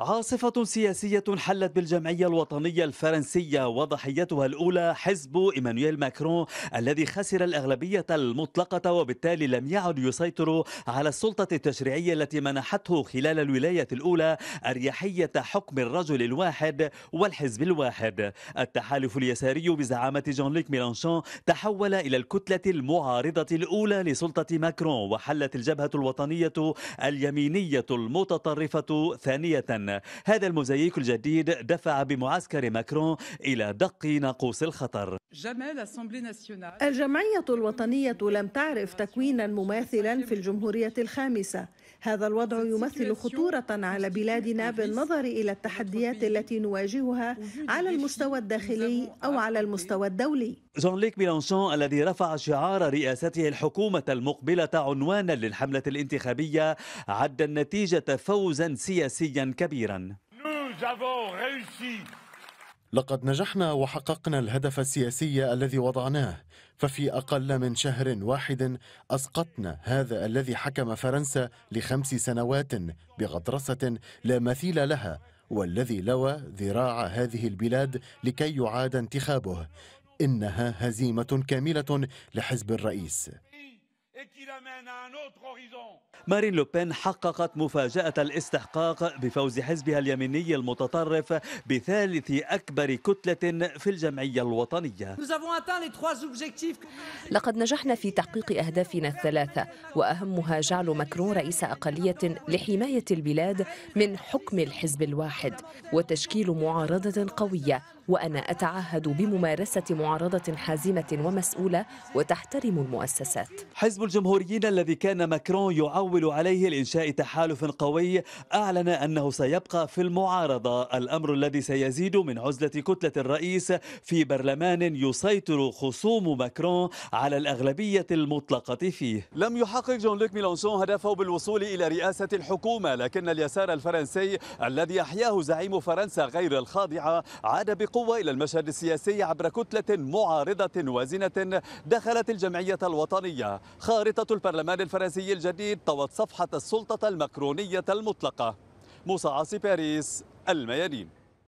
عاصفة سياسية حلت بالجمعية الوطنية الفرنسية وضحيتها الأولى حزب إيمانويل ماكرون الذي خسر الأغلبية المطلقة وبالتالي لم يعد يسيطر على السلطة التشريعية التي منحته خلال الولاية الأولى أريحية حكم الرجل الواحد والحزب الواحد التحالف اليساري بزعامة جون ليك ميلانشون تحول إلى الكتلة المعارضة الأولى لسلطة ماكرون وحلت الجبهة الوطنية اليمينية المتطرفة ثانية هذا الموزاييك الجديد دفع بمعسكر ماكرون إلى دق ناقوس الخطر الجمعية الوطنية لم تعرف تكوينا مماثلا في الجمهورية الخامسة هذا الوضع يمثل خطورة على بلادنا بالنظر إلى التحديات التي نواجهها على المستوى الداخلي أو على المستوى الدولي جون ليك ميلانشون الذي رفع شعار رئاسته الحكومة المقبلة عنوانا للحملة الانتخابية عد النتيجة فوزا سياسيا كبيرا لقد نجحنا وحققنا الهدف السياسي الذي وضعناه ففي أقل من شهر واحد أسقطنا هذا الذي حكم فرنسا لخمس سنوات بغطرسة لا مثيل لها والذي لوى ذراع هذه البلاد لكي يعاد انتخابه إنها هزيمة كاملة لحزب الرئيس مارين لوبين حققت مفاجأة الاستحقاق بفوز حزبها اليميني المتطرف بثالث أكبر كتلة في الجمعية الوطنية لقد نجحنا في تحقيق أهدافنا الثلاثة وأهمها جعل ماكرون رئيس أقلية لحماية البلاد من حكم الحزب الواحد وتشكيل معارضة قوية وأنا أتعهد بممارسة معارضة حازمة ومسؤولة وتحترم المؤسسات حزب الجمهوريين الذي كان ماكرون يعول عليه لإنشاء تحالف قوي أعلن أنه سيبقى في المعارضة الأمر الذي سيزيد من عزلة كتلة الرئيس في برلمان يسيطر خصوم ماكرون على الأغلبية المطلقة فيه لم يحقق جون لوك ميلونسون هدفه بالوصول إلى رئاسة الحكومة لكن اليسار الفرنسي الذي أحياه زعيم فرنسا غير الخاضعة عاد بقوة القوة إلى المشهد السياسي عبر كتلة معارضة وازنة دخلت الجمعية الوطنية خارطة البرلمان الفرنسي الجديد طوت صفحة السلطة المكرونية المطلقة عاصي باريس الميادين